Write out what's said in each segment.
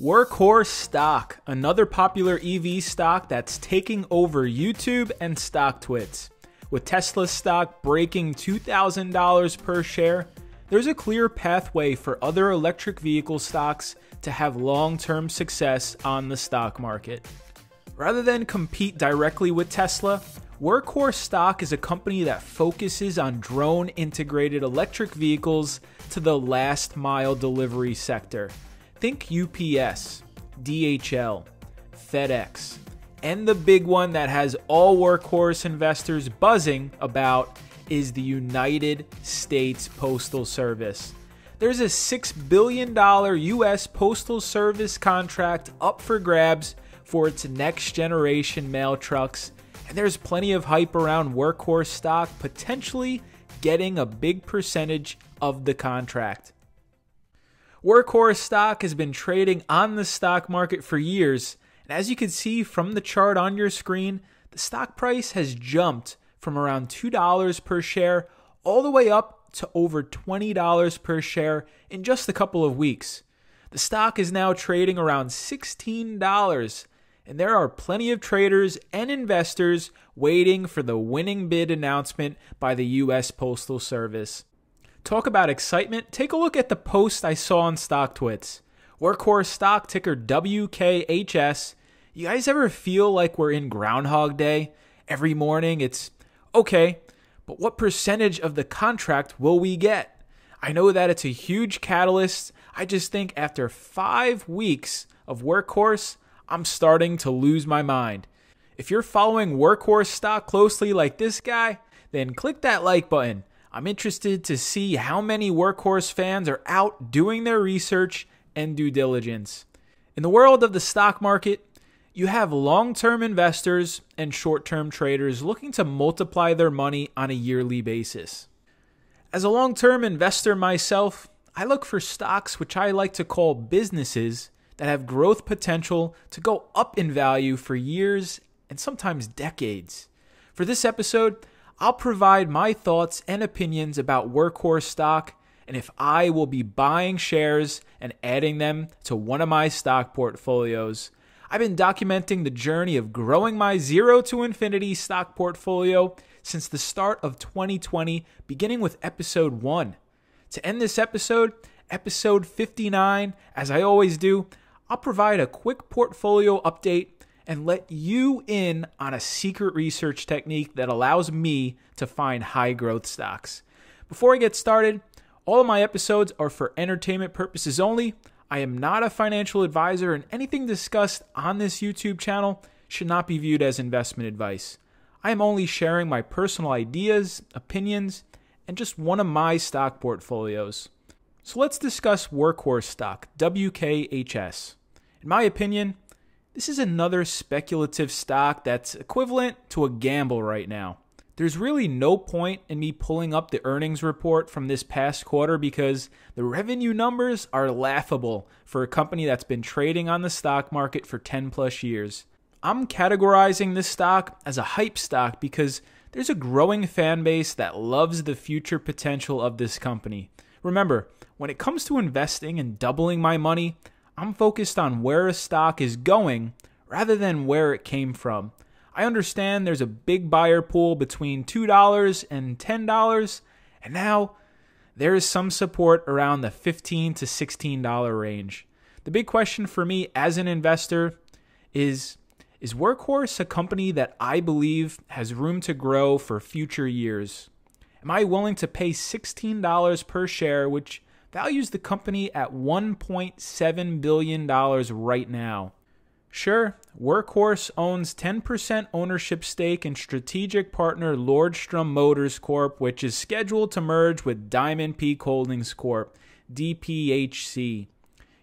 Workhorse Stock, another popular EV stock that's taking over YouTube and stock twits, With Tesla stock breaking $2,000 per share, there's a clear pathway for other electric vehicle stocks to have long term success on the stock market. Rather than compete directly with Tesla, Workhorse Stock is a company that focuses on drone integrated electric vehicles to the last mile delivery sector. Think UPS, DHL, FedEx, and the big one that has all workhorse investors buzzing about is the United States Postal Service. There's a $6 billion US Postal Service contract up for grabs for its next generation mail trucks, and there's plenty of hype around workhorse stock potentially getting a big percentage of the contract. Workhorse stock has been trading on the stock market for years, and as you can see from the chart on your screen, the stock price has jumped from around $2 per share all the way up to over $20 per share in just a couple of weeks. The stock is now trading around $16, and there are plenty of traders and investors waiting for the winning bid announcement by the U.S. Postal Service. Talk about excitement. Take a look at the post I saw on StockTwits. Workhorse stock ticker WKHS. You guys ever feel like we're in Groundhog Day? Every morning it's okay, but what percentage of the contract will we get? I know that it's a huge catalyst. I just think after five weeks of Workhorse, I'm starting to lose my mind. If you're following Workhorse stock closely like this guy, then click that like button. I'm interested to see how many workhorse fans are out doing their research and due diligence. In the world of the stock market, you have long term investors and short term traders looking to multiply their money on a yearly basis. As a long term investor myself, I look for stocks which I like to call businesses that have growth potential to go up in value for years and sometimes decades. For this episode, I'll provide my thoughts and opinions about Workhorse stock and if I will be buying shares and adding them to one of my stock portfolios. I've been documenting the journey of growing my zero to infinity stock portfolio since the start of 2020, beginning with episode one. To end this episode, episode 59, as I always do, I'll provide a quick portfolio update and let you in on a secret research technique that allows me to find high growth stocks. Before I get started, all of my episodes are for entertainment purposes only. I am not a financial advisor, and anything discussed on this YouTube channel should not be viewed as investment advice. I am only sharing my personal ideas, opinions, and just one of my stock portfolios. So let's discuss Workhorse stock, WKHS. In my opinion, this is another speculative stock that's equivalent to a gamble right now. There's really no point in me pulling up the earnings report from this past quarter because the revenue numbers are laughable for a company that's been trading on the stock market for 10 plus years. I'm categorizing this stock as a hype stock because there's a growing fan base that loves the future potential of this company. Remember, when it comes to investing and doubling my money, I'm focused on where a stock is going rather than where it came from. I understand there's a big buyer pool between $2 and $10, and now there is some support around the $15 to $16 range. The big question for me as an investor is is Workhorse a company that I believe has room to grow for future years? Am I willing to pay $16 per share, which values the company at $1.7 billion right now. Sure, Workhorse owns 10% ownership stake in strategic partner Lordstrom Motors Corp, which is scheduled to merge with Diamond Peak Holdings Corp, DPHC.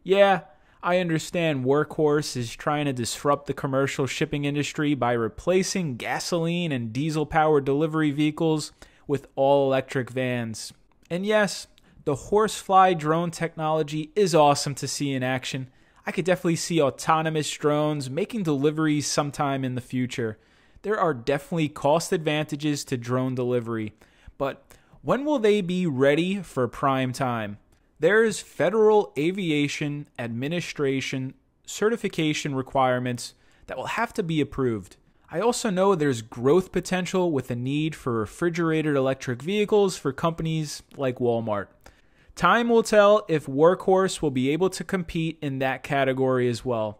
Yeah, I understand Workhorse is trying to disrupt the commercial shipping industry by replacing gasoline and diesel powered delivery vehicles with all electric vans. And yes, the horsefly drone technology is awesome to see in action. I could definitely see autonomous drones making deliveries sometime in the future. There are definitely cost advantages to drone delivery, but when will they be ready for prime time? There is Federal Aviation Administration certification requirements that will have to be approved. I also know there's growth potential with the need for refrigerated electric vehicles for companies like Walmart. Time will tell if Workhorse will be able to compete in that category as well.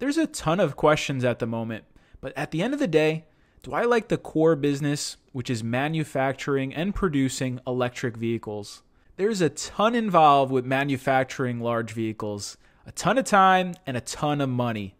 There's a ton of questions at the moment, but at the end of the day, do I like the core business, which is manufacturing and producing electric vehicles? There's a ton involved with manufacturing large vehicles, a ton of time and a ton of money.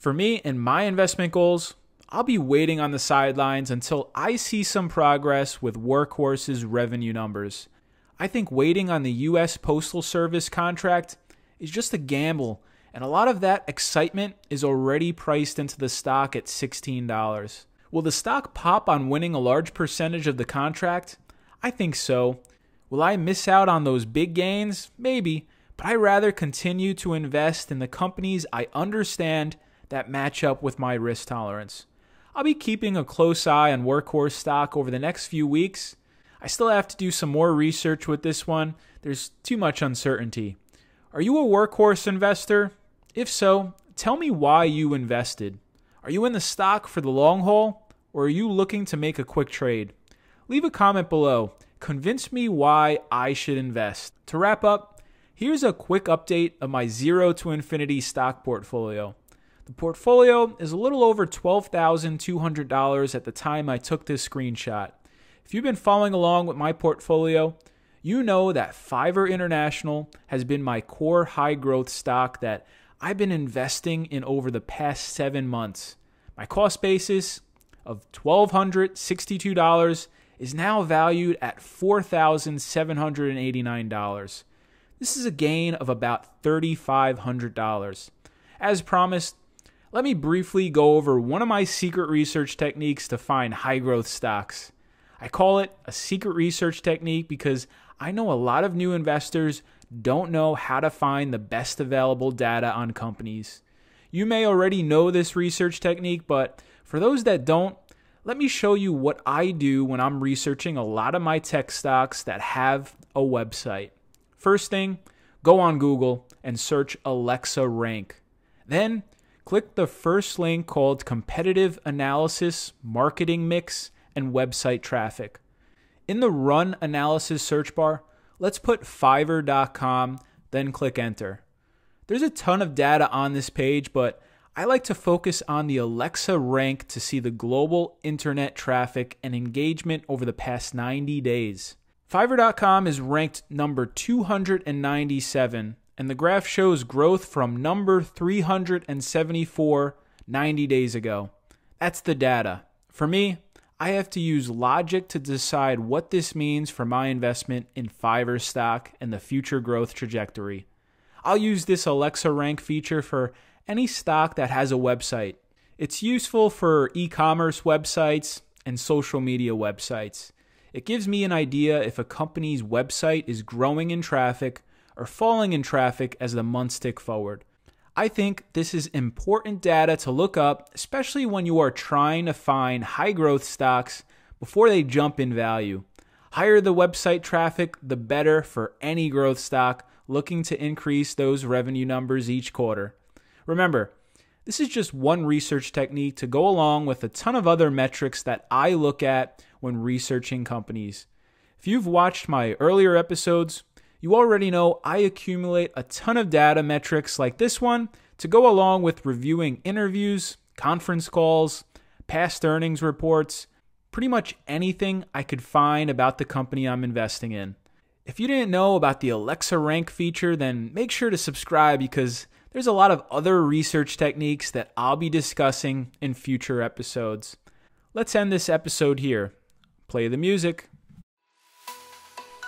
For me and my investment goals, I'll be waiting on the sidelines until I see some progress with Workhorse's revenue numbers. I think waiting on the U.S. Postal Service contract is just a gamble, and a lot of that excitement is already priced into the stock at $16. Will the stock pop on winning a large percentage of the contract? I think so. Will I miss out on those big gains? Maybe, but I rather continue to invest in the companies I understand that match up with my risk tolerance. I'll be keeping a close eye on Workhorse stock over the next few weeks I still have to do some more research with this one. There's too much uncertainty. Are you a workhorse investor? If so, tell me why you invested. Are you in the stock for the long haul, or are you looking to make a quick trade? Leave a comment below. Convince me why I should invest. To wrap up, here's a quick update of my zero to infinity stock portfolio. The portfolio is a little over $12,200 at the time I took this screenshot. If you've been following along with my portfolio, you know that Fiverr International has been my core high growth stock that I've been investing in over the past seven months. My cost basis of $1,262 is now valued at $4,789. This is a gain of about $3,500. As promised, let me briefly go over one of my secret research techniques to find high growth stocks. I call it a secret research technique because I know a lot of new investors don't know how to find the best available data on companies. You may already know this research technique, but for those that don't, let me show you what I do when I'm researching a lot of my tech stocks that have a website. First thing, go on Google and search Alexa Rank. Then click the first link called Competitive Analysis Marketing Mix and website traffic. In the run analysis search bar, let's put fiverr.com, then click enter. There's a ton of data on this page, but I like to focus on the Alexa rank to see the global internet traffic and engagement over the past 90 days. Fiverr.com is ranked number 297, and the graph shows growth from number 374 90 days ago. That's the data. For me, I have to use logic to decide what this means for my investment in Fiverr stock and the future growth trajectory. I'll use this Alexa rank feature for any stock that has a website. It's useful for e commerce websites and social media websites. It gives me an idea if a company's website is growing in traffic or falling in traffic as the months tick forward. I think this is important data to look up, especially when you are trying to find high growth stocks before they jump in value. Higher the website traffic, the better for any growth stock looking to increase those revenue numbers each quarter. Remember, this is just one research technique to go along with a ton of other metrics that I look at when researching companies. If you've watched my earlier episodes, you already know I accumulate a ton of data metrics like this one to go along with reviewing interviews, conference calls, past earnings reports, pretty much anything I could find about the company I'm investing in. If you didn't know about the Alexa Rank feature, then make sure to subscribe because there's a lot of other research techniques that I'll be discussing in future episodes. Let's end this episode here. Play the music.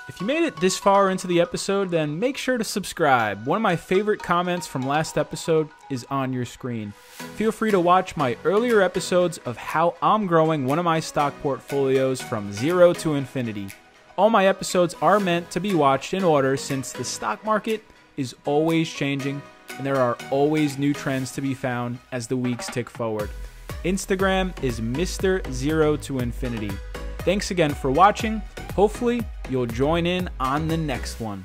If you made it this far into the episode, then make sure to subscribe. One of my favorite comments from last episode is on your screen. Feel free to watch my earlier episodes of how I'm growing one of my stock portfolios from zero to infinity. All my episodes are meant to be watched in order since the stock market is always changing and there are always new trends to be found as the weeks tick forward. Instagram is Mr. Zero to Infinity. Thanks again for watching Hopefully, you'll join in on the next one.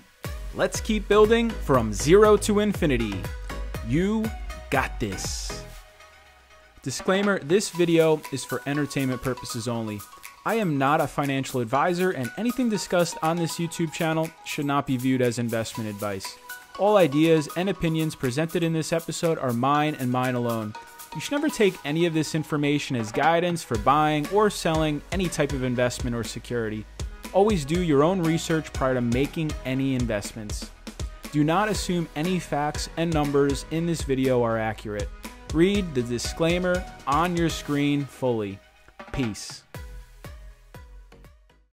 Let's keep building from zero to infinity. You got this. Disclaimer, this video is for entertainment purposes only. I am not a financial advisor and anything discussed on this YouTube channel should not be viewed as investment advice. All ideas and opinions presented in this episode are mine and mine alone. You should never take any of this information as guidance for buying or selling any type of investment or security always do your own research prior to making any investments. Do not assume any facts and numbers in this video are accurate. Read the disclaimer on your screen fully. Peace.